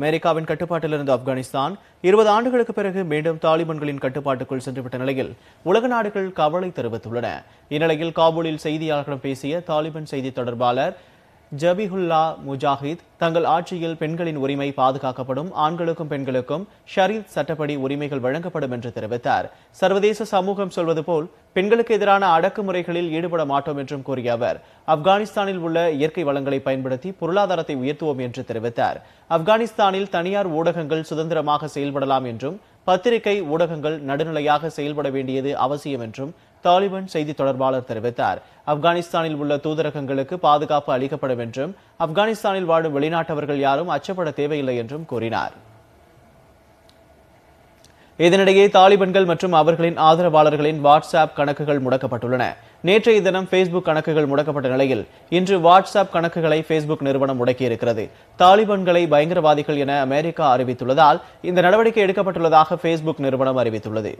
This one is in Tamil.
அமெரிக்காவின் கட்டுப்பாட்டில் இருந்த ஆப்கானிஸ்தான் இருபது ஆண்டுகளுக்கு பிறகு மீண்டும் தாலிபான்களின் கட்டுப்பாட்டுக்குள் சென்றுவிட்ட நிலையில் உலக நாடுகள் கவலை தெரிவித்துள்ளன இந்நிலையில் காபூலில் செய்தியாளர்களிடம் பேசிய தாலிபான் செய்தி தொடர்பாளர் ஜபிஹுல்லா முஜாஹித் தங்கள் ஆட்சியில் பெண்களின் உரிமை பாதுகாக்கப்படும் ஆண்களுக்கும் பெண்களுக்கும் ஷரீத் சட்டப்படி உரிமைகள் வழங்கப்படும் என்று தெரிவித்தார் சர்வதேச சமூகம் சொல்வது போல் பெண்களுக்கு எதிரான அடக்குமுறைகளில் ஈடுபட மாட்டோம் என்றும் கூறிய அவர் ஆப்கானிஸ்தானில் உள்ள இயற்கை வளங்களை பயன்படுத்தி பொருளாதாரத்தை உயர்த்துவோம் என்று தெரிவித்தார் ஆப்கானிஸ்தானில் தனியார் ஊடகங்கள் சுதந்திரமாக செயல்படலாம் என்றும் பத்திரிகை ஊடகங்கள் நடுநிலையாக செயல்பட வேண்டியது அவசியம் என்றும் தாலிபான் செய்தி தொடர்பாளர் தெரிவித்தார் ஆப்கானிஸ்தானில் உள்ள தூதரகங்களுக்கு பாதுகாப்பு அளிக்கப்படும் என்றும் ஆப்கானிஸ்தானில் வாழும் வெளிநாட்டவர்கள் யாரும் அச்சப்பட தேவையில்லை என்றும் கூறினார் இதனிடையே தாலிபன்கள் மற்றும் அவர்களின் ஆதரவாளர்களின் வாட்ஸ்அப் கணக்குகள் முடக்கப்பட்டுள்ளன நேற்றைய தினம் பேஸ்புக் கணக்குகள் முடக்கப்பட்ட நிலையில் இன்று வாட்ஸ்அப் கணக்குகளை பேஸ்புக் நிறுவனம் முடக்கியிருக்கிறது தாலிபன்களை பயங்கரவாதிகள் என அமெரிக்கா அறிவித்துள்ளதால் இந்த நடவடிக்கை எடுக்கப்பட்டுள்ளதாக பேஸ்புக் நிறுவனம் அறிவித்துள்ளது